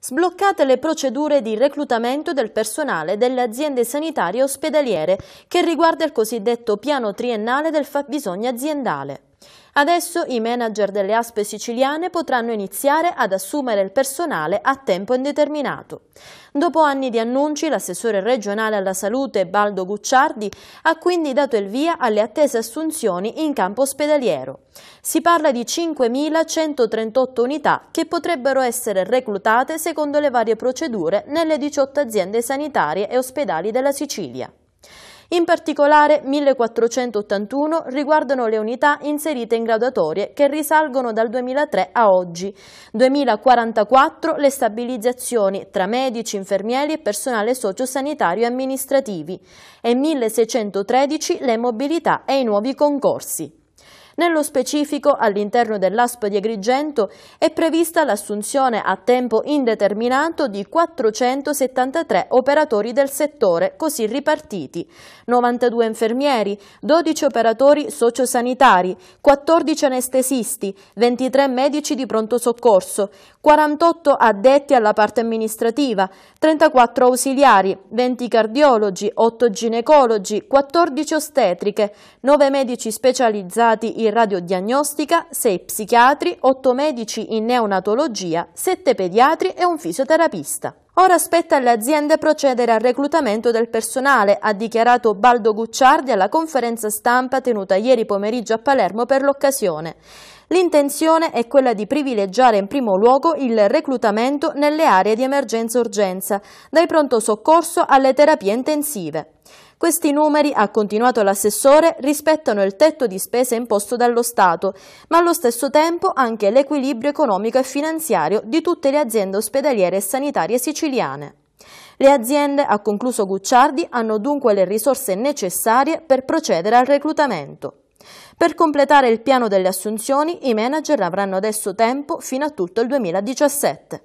Sbloccate le procedure di reclutamento del personale delle aziende sanitarie ospedaliere che riguarda il cosiddetto piano triennale del fabbisogno aziendale. Adesso i manager delle ASPE siciliane potranno iniziare ad assumere il personale a tempo indeterminato. Dopo anni di annunci, l'assessore regionale alla salute Baldo Gucciardi ha quindi dato il via alle attese assunzioni in campo ospedaliero. Si parla di 5.138 unità che potrebbero essere reclutate secondo le varie procedure nelle 18 aziende sanitarie e ospedali della Sicilia. In particolare 1481 riguardano le unità inserite in graduatorie che risalgono dal 2003 a oggi, 2044 le stabilizzazioni tra medici, infermieri e personale sociosanitario e amministrativi e 1613 le mobilità e i nuovi concorsi. Nello specifico, all'interno dell'ASP di Agrigento è prevista l'assunzione a tempo indeterminato di 473 operatori del settore, così ripartiti. 92 infermieri, 12 operatori sociosanitari, 14 anestesisti, 23 medici di pronto soccorso, 48 addetti alla parte amministrativa, 34 ausiliari, 20 cardiologi, 8 ginecologi, 14 ostetriche, 9 medici specializzati in di radiodiagnostica, 6 psichiatri, 8 medici in neonatologia, 7 pediatri e un fisioterapista. Ora spetta alle aziende procedere al reclutamento del personale, ha dichiarato Baldo Gucciardi alla conferenza stampa tenuta ieri pomeriggio a Palermo per l'occasione. L'intenzione è quella di privilegiare in primo luogo il reclutamento nelle aree di emergenza-urgenza, dai pronto soccorso alle terapie intensive. Questi numeri, ha continuato l'assessore, rispettano il tetto di spesa imposto dallo Stato, ma allo stesso tempo anche l'equilibrio economico e finanziario di tutte le aziende ospedaliere e sanitarie siciliane siciliane. Le aziende, ha concluso Gucciardi, hanno dunque le risorse necessarie per procedere al reclutamento. Per completare il piano delle assunzioni, i manager avranno adesso tempo fino a tutto il 2017.